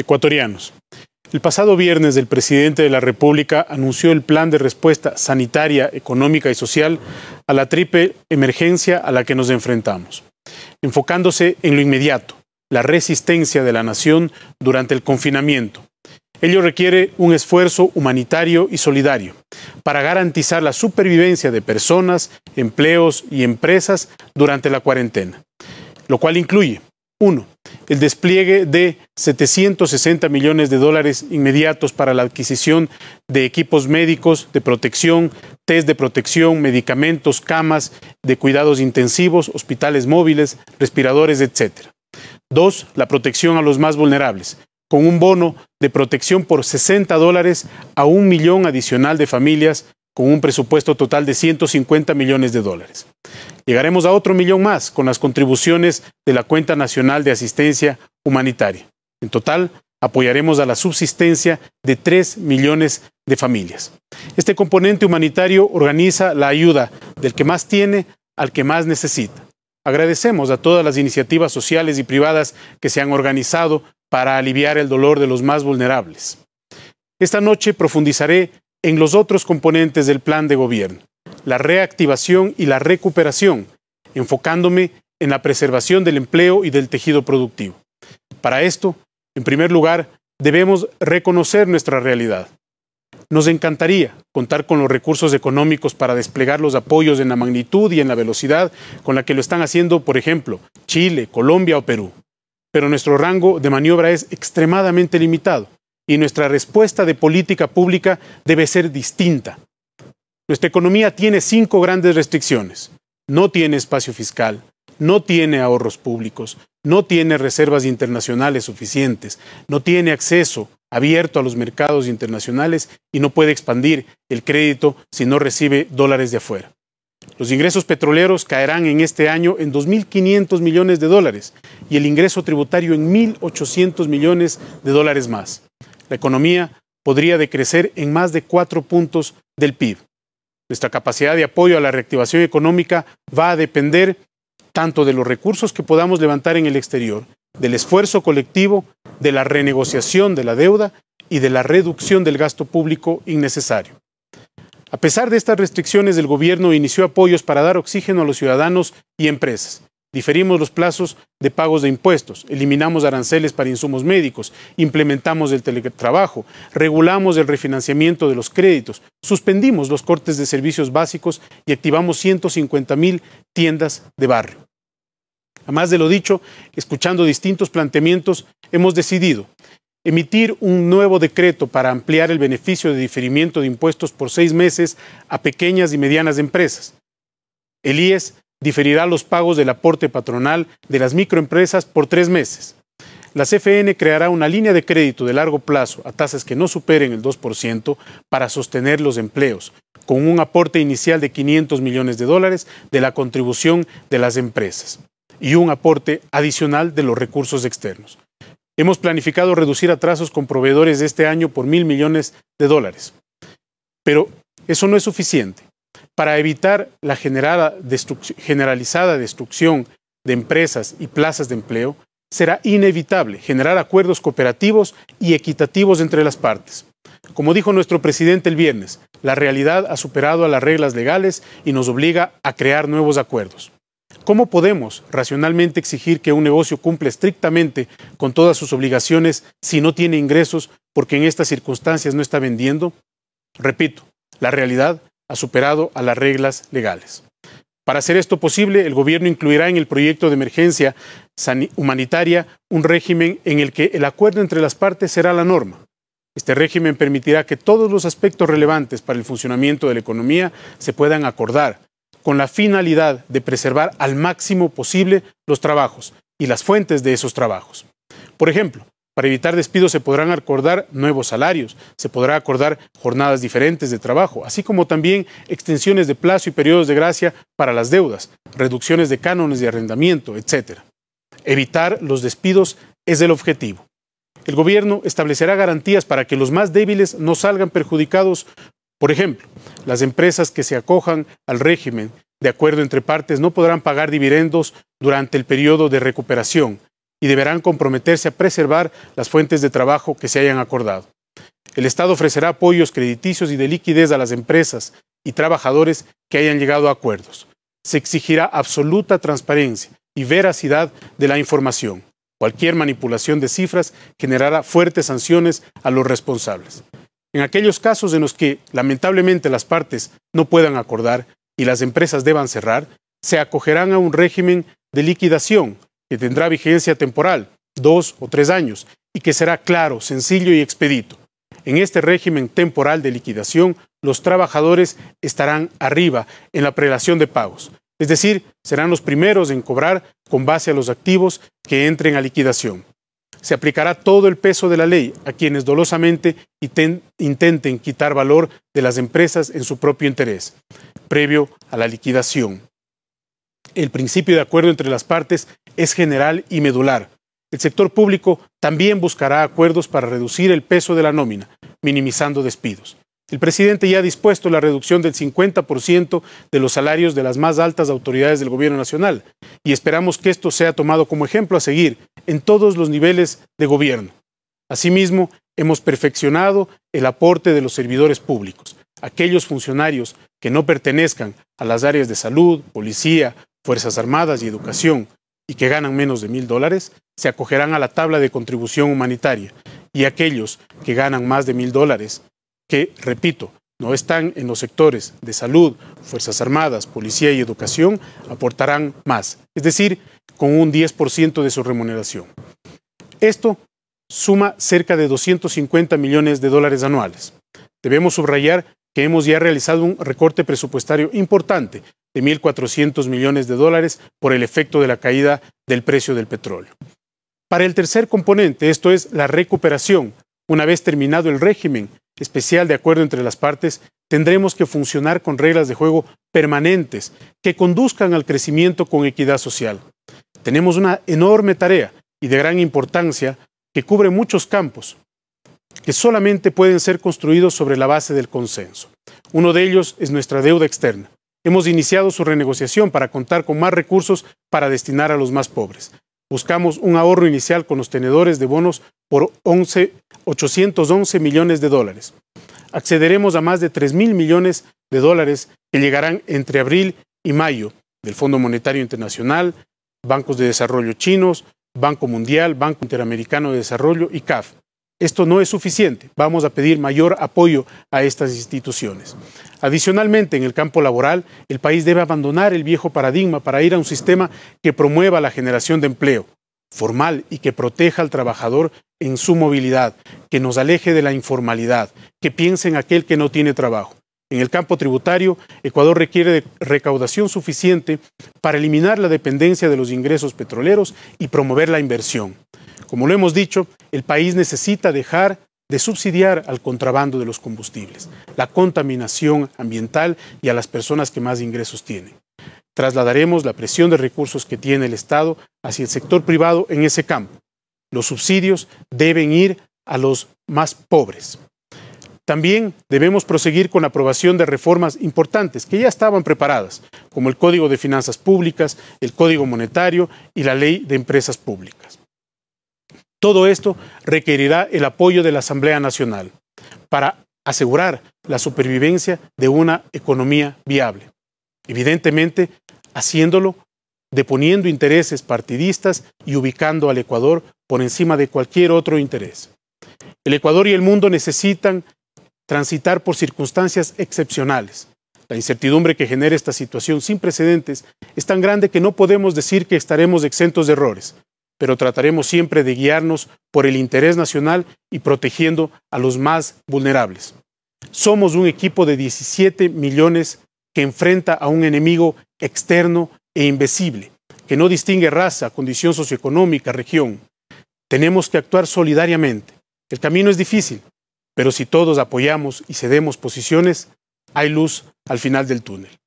ecuatorianos. El pasado viernes el presidente de la República anunció el plan de respuesta sanitaria, económica y social a la triple emergencia a la que nos enfrentamos, enfocándose en lo inmediato, la resistencia de la nación durante el confinamiento. Ello requiere un esfuerzo humanitario y solidario para garantizar la supervivencia de personas, empleos y empresas durante la cuarentena, lo cual incluye uno el despliegue de 760 millones de dólares inmediatos para la adquisición de equipos médicos, de protección, test de protección, medicamentos, camas de cuidados intensivos, hospitales móviles, respiradores, etc. Dos, la protección a los más vulnerables, con un bono de protección por 60 dólares a un millón adicional de familias con un presupuesto total de 150 millones de dólares. Llegaremos a otro millón más con las contribuciones de la Cuenta Nacional de Asistencia Humanitaria. En total, apoyaremos a la subsistencia de 3 millones de familias. Este componente humanitario organiza la ayuda del que más tiene al que más necesita. Agradecemos a todas las iniciativas sociales y privadas que se han organizado para aliviar el dolor de los más vulnerables. Esta noche profundizaré en los otros componentes del plan de gobierno, la reactivación y la recuperación, enfocándome en la preservación del empleo y del tejido productivo. Para esto, en primer lugar, debemos reconocer nuestra realidad. Nos encantaría contar con los recursos económicos para desplegar los apoyos en la magnitud y en la velocidad con la que lo están haciendo, por ejemplo, Chile, Colombia o Perú. Pero nuestro rango de maniobra es extremadamente limitado y nuestra respuesta de política pública debe ser distinta. Nuestra economía tiene cinco grandes restricciones. No tiene espacio fiscal, no tiene ahorros públicos, no tiene reservas internacionales suficientes, no tiene acceso abierto a los mercados internacionales y no puede expandir el crédito si no recibe dólares de afuera. Los ingresos petroleros caerán en este año en 2.500 millones de dólares y el ingreso tributario en 1.800 millones de dólares más la economía podría decrecer en más de cuatro puntos del PIB. Nuestra capacidad de apoyo a la reactivación económica va a depender tanto de los recursos que podamos levantar en el exterior, del esfuerzo colectivo, de la renegociación de la deuda y de la reducción del gasto público innecesario. A pesar de estas restricciones, el gobierno inició apoyos para dar oxígeno a los ciudadanos y empresas. Diferimos los plazos de pagos de impuestos, eliminamos aranceles para insumos médicos, implementamos el teletrabajo, regulamos el refinanciamiento de los créditos, suspendimos los cortes de servicios básicos y activamos 150 mil tiendas de barrio. Además de lo dicho, escuchando distintos planteamientos, hemos decidido emitir un nuevo decreto para ampliar el beneficio de diferimiento de impuestos por seis meses a pequeñas y medianas empresas. El IES diferirá los pagos del aporte patronal de las microempresas por tres meses. La CFN creará una línea de crédito de largo plazo a tasas que no superen el 2% para sostener los empleos, con un aporte inicial de 500 millones de dólares de la contribución de las empresas y un aporte adicional de los recursos externos. Hemos planificado reducir atrasos con proveedores de este año por mil millones de dólares. Pero eso no es suficiente para evitar la generalizada destrucción de empresas y plazas de empleo, será inevitable generar acuerdos cooperativos y equitativos entre las partes. Como dijo nuestro presidente el viernes, la realidad ha superado a las reglas legales y nos obliga a crear nuevos acuerdos. ¿Cómo podemos racionalmente exigir que un negocio cumple estrictamente con todas sus obligaciones si no tiene ingresos porque en estas circunstancias no está vendiendo? Repito, la realidad ha superado a las reglas legales. Para hacer esto posible, el Gobierno incluirá en el proyecto de emergencia humanitaria un régimen en el que el acuerdo entre las partes será la norma. Este régimen permitirá que todos los aspectos relevantes para el funcionamiento de la economía se puedan acordar, con la finalidad de preservar al máximo posible los trabajos y las fuentes de esos trabajos. Por ejemplo, para evitar despidos se podrán acordar nuevos salarios, se podrá acordar jornadas diferentes de trabajo, así como también extensiones de plazo y periodos de gracia para las deudas, reducciones de cánones de arrendamiento, etc. Evitar los despidos es el objetivo. El gobierno establecerá garantías para que los más débiles no salgan perjudicados. Por ejemplo, las empresas que se acojan al régimen de acuerdo entre partes no podrán pagar dividendos durante el periodo de recuperación, y deberán comprometerse a preservar las fuentes de trabajo que se hayan acordado. El Estado ofrecerá apoyos crediticios y de liquidez a las empresas y trabajadores que hayan llegado a acuerdos. Se exigirá absoluta transparencia y veracidad de la información. Cualquier manipulación de cifras generará fuertes sanciones a los responsables. En aquellos casos en los que lamentablemente las partes no puedan acordar y las empresas deban cerrar, se acogerán a un régimen de liquidación que tendrá vigencia temporal, dos o tres años, y que será claro, sencillo y expedito. En este régimen temporal de liquidación, los trabajadores estarán arriba en la prelación de pagos, es decir, serán los primeros en cobrar con base a los activos que entren a liquidación. Se aplicará todo el peso de la ley a quienes dolosamente intenten quitar valor de las empresas en su propio interés, previo a la liquidación. El principio de acuerdo entre las partes es general y medular. El sector público también buscará acuerdos para reducir el peso de la nómina, minimizando despidos. El presidente ya ha dispuesto la reducción del 50% de los salarios de las más altas autoridades del Gobierno Nacional y esperamos que esto sea tomado como ejemplo a seguir en todos los niveles de gobierno. Asimismo, hemos perfeccionado el aporte de los servidores públicos. Aquellos funcionarios que no pertenezcan a las áreas de salud, policía, Fuerzas Armadas y educación y que ganan menos de mil dólares se acogerán a la tabla de contribución humanitaria y aquellos que ganan más de mil dólares, que, repito, no están en los sectores de salud, Fuerzas Armadas, Policía y Educación, aportarán más, es decir, con un 10% de su remuneración. Esto suma cerca de 250 millones de dólares anuales. Debemos subrayar que hemos ya realizado un recorte presupuestario importante de 1.400 millones de dólares por el efecto de la caída del precio del petróleo. Para el tercer componente, esto es la recuperación, una vez terminado el régimen especial de acuerdo entre las partes, tendremos que funcionar con reglas de juego permanentes que conduzcan al crecimiento con equidad social. Tenemos una enorme tarea y de gran importancia que cubre muchos campos que solamente pueden ser construidos sobre la base del consenso. Uno de ellos es nuestra deuda externa hemos iniciado su renegociación para contar con más recursos para destinar a los más pobres. Buscamos un ahorro inicial con los tenedores de bonos por 11, 811 millones de dólares. Accederemos a más de 3 mil millones de dólares que llegarán entre abril y mayo del Fondo Monetario Internacional, bancos de desarrollo chinos, Banco Mundial, Banco Interamericano de Desarrollo y CAF. Esto no es suficiente. Vamos a pedir mayor apoyo a estas instituciones. Adicionalmente, en el campo laboral, el país debe abandonar el viejo paradigma para ir a un sistema que promueva la generación de empleo formal y que proteja al trabajador en su movilidad, que nos aleje de la informalidad, que piense en aquel que no tiene trabajo. En el campo tributario, Ecuador requiere de recaudación suficiente para eliminar la dependencia de los ingresos petroleros y promover la inversión. Como lo hemos dicho, el país necesita dejar de subsidiar al contrabando de los combustibles, la contaminación ambiental y a las personas que más ingresos tienen. Trasladaremos la presión de recursos que tiene el Estado hacia el sector privado en ese campo. Los subsidios deben ir a los más pobres. También debemos proseguir con la aprobación de reformas importantes que ya estaban preparadas, como el Código de Finanzas Públicas, el Código Monetario y la Ley de Empresas Públicas. Todo esto requerirá el apoyo de la Asamblea Nacional para asegurar la supervivencia de una economía viable. Evidentemente, haciéndolo deponiendo intereses partidistas y ubicando al Ecuador por encima de cualquier otro interés. El Ecuador y el mundo necesitan transitar por circunstancias excepcionales. La incertidumbre que genera esta situación sin precedentes es tan grande que no podemos decir que estaremos exentos de errores pero trataremos siempre de guiarnos por el interés nacional y protegiendo a los más vulnerables. Somos un equipo de 17 millones que enfrenta a un enemigo externo e invisible, que no distingue raza, condición socioeconómica, región. Tenemos que actuar solidariamente. El camino es difícil, pero si todos apoyamos y cedemos posiciones, hay luz al final del túnel.